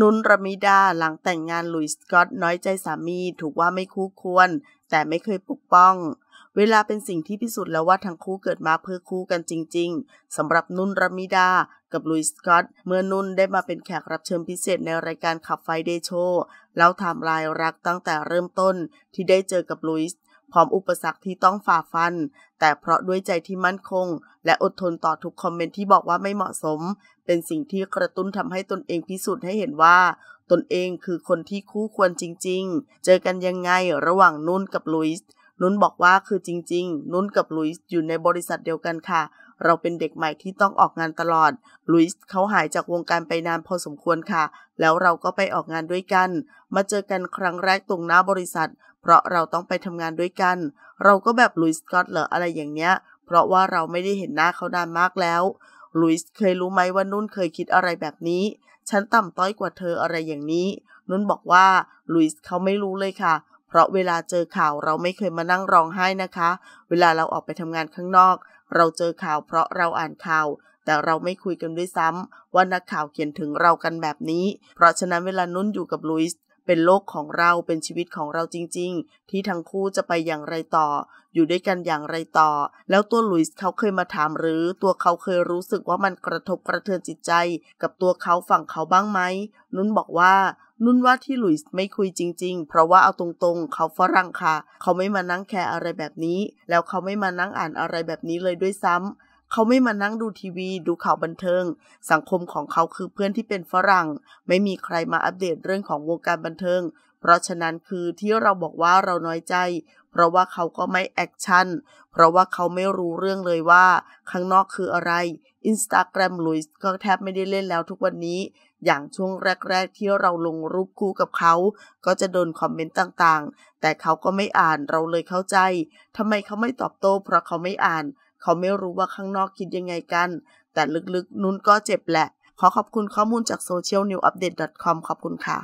นุนรามิดา หลังแต่งงาน ลุยส์กอตน้อยใจสามี ถูกว่าไม่คู่ควร แต่ไม่เคยปกป้อง เวลาเป็นสิ่งที่พิสูจน์แล้วว่าทั้งคู่เกิดมาเพื่อคู่กันจริงๆสำหรับนุนรามิดากับลุยส์กอต เมื่อนุนได้มาเป็นแขกรับเชิญพิเศษในรายการขับไฟเดโชแล้วทำลายรักตั้งแต่เริ่มต้นที่ได้เจอกับลุยส์พร้อมอุปสรรคที่ต้องฝ่าฟัน แต่เพราะด้วยใจที่มั่นคง และอดทนต่อทุกคอมเมนต์ที่บอกว่าไม่เหมาะสม เป็นสิ่งที่กระตุ้นทำให้ตนเองพิสูจน์ให้เห็นว่า ตนเองคือคนที่คู่ควรจริงๆ เจอกันยังไงระหว่างนุ่นกับลุยส์นุ้นบอกว่าคือจริงๆ นุ้นกับลุยส์อยู่ในบริษัทเดียวกันค่ะ เราเป็นเด็กใหม่ที่ต้องออกงานตลอด ลุยส์เขาหายจากวงการไปนานพอสมควรค่ะ แล้วเราก็ไปออกงานด้วยกัน มาเจอกันครั้งแรกตรงหน้าบริษัท เพราะเราต้องไปทำงานด้วยกัน เราก็แบบลุยส์ก็อตเหรออะไรอย่างเนี้ย เพราะว่าเราไม่ได้เห็นหน้าเขานานมากแล้ว ลุยส์เคยรู้ไหมว่านุ่นเคยคิดอะไรแบบนี้ ฉันต่ำต้อยกว่าเธออะไรอย่างนี้ นุ่นบอกว่าลุยส์เขาไม่รู้เลยค่ะเพราะเวลาเจอข่าวเราไม่เคยมานั่งร้องไห้นะคะ เวลาเราออกไปทำงานข้างนอก เราเจอข่าวเพราะเราอ่านข่าว แต่เราไม่คุยกันด้วยซ้ำว่านักข่าวเขียนถึงเรากันแบบนี้ เพราะฉะนั้นเวลานุ่นอยู่กับลุยส์เป็นโลกของเราเป็นชีวิตของเราจริงๆ ที่ทั้งคู่จะไปอย่างไรต่อ อยู่ด้วยกันอย่างไรต่อ แล้วตัวลุยส์เขาเคยมาถามหรือตัวเขาเคยรู้สึกว่ามันกระทบกระเทือนจิตใจกับตัวเขาฝั่งเขาบ้างไหมนุ่นบอกว่านุ่นว่าที่หลุยส์ไม่คุยจริงๆ เพราะว่าเอาตรงๆ เขาฝรั่งค่ะ เขาไม่มานั่งแคร์อะไรแบบนี้ แล้วเขาไม่มานั่งอ่านอะไรแบบนี้เลยด้วยซ้ำเขาไม่มานั่งดูทีวีดูข่าวบันเทิง สังคมของเขาคือเพื่อนที่เป็นฝรั่ง ไม่มีใครมาอัปเดตเรื่องของวงการบันเทิง เพราะฉะนั้นคือที่เราบอกว่าเราน้อยใจ เพราะว่าเขาก็ไม่แอคชั่นเพราะว่าเขาไม่รู้เรื่องเลยว่า ข้างนอกคืออะไร Instagram ลุยส์ก็แทบไม่ได้เล่นแล้วทุกวันนี้อย่างช่วงแรกๆที่เราลงรูปคู่กับเขาก็จะโดนคอมเมนต์ต่างๆ แต่เขาก็ไม่อ่านเราเลยเข้าใจทำไมเขาไม่ตอบโต้เพราะเขาไม่อ่านเขาไม่รู้ว่าข้างนอกคิดยังไงกัน แต่ลึกๆนุ่นก็เจ็บแหละ ขอขอบคุณข้อมูลจาก socialnewupdate.com ขอบคุณค่ะ